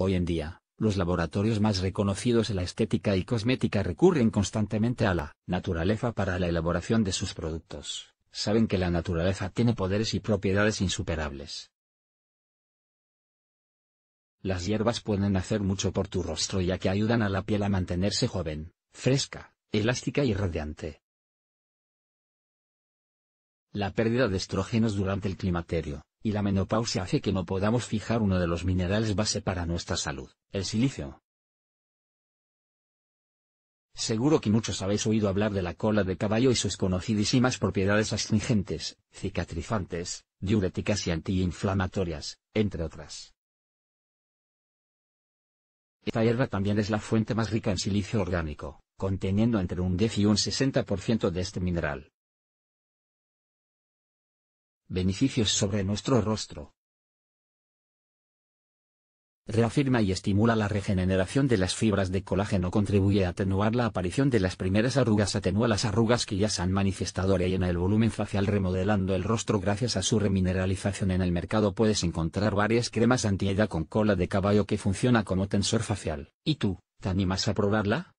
Hoy en día, los laboratorios más reconocidos en la estética y cosmética recurren constantemente a la naturaleza para la elaboración de sus productos. Saben que la naturaleza tiene poderes y propiedades insuperables. Las hierbas pueden hacer mucho por tu rostro ya que ayudan a la piel a mantenerse joven, fresca, elástica y radiante. La pérdida de estrógenos durante el climaterio y la menopausia hace que no podamos fijar uno de los minerales base para nuestra salud, el silicio. Seguro que muchos habéis oído hablar de la cola de caballo y sus conocidísimas propiedades astringentes, cicatrizantes, diuréticas y antiinflamatorias, entre otras. Esta hierba también es la fuente más rica en silicio orgánico, conteniendo entre un 10 y un 60% de este mineral beneficios sobre nuestro rostro. Reafirma y estimula la regeneración de las fibras de colágeno, contribuye a atenuar la aparición de las primeras arrugas, atenúa las arrugas que ya se han manifestado, rellena el volumen facial remodelando el rostro gracias a su remineralización. En el mercado puedes encontrar varias cremas antiedad con cola de caballo que funciona como tensor facial. ¿Y tú, te animas a probarla?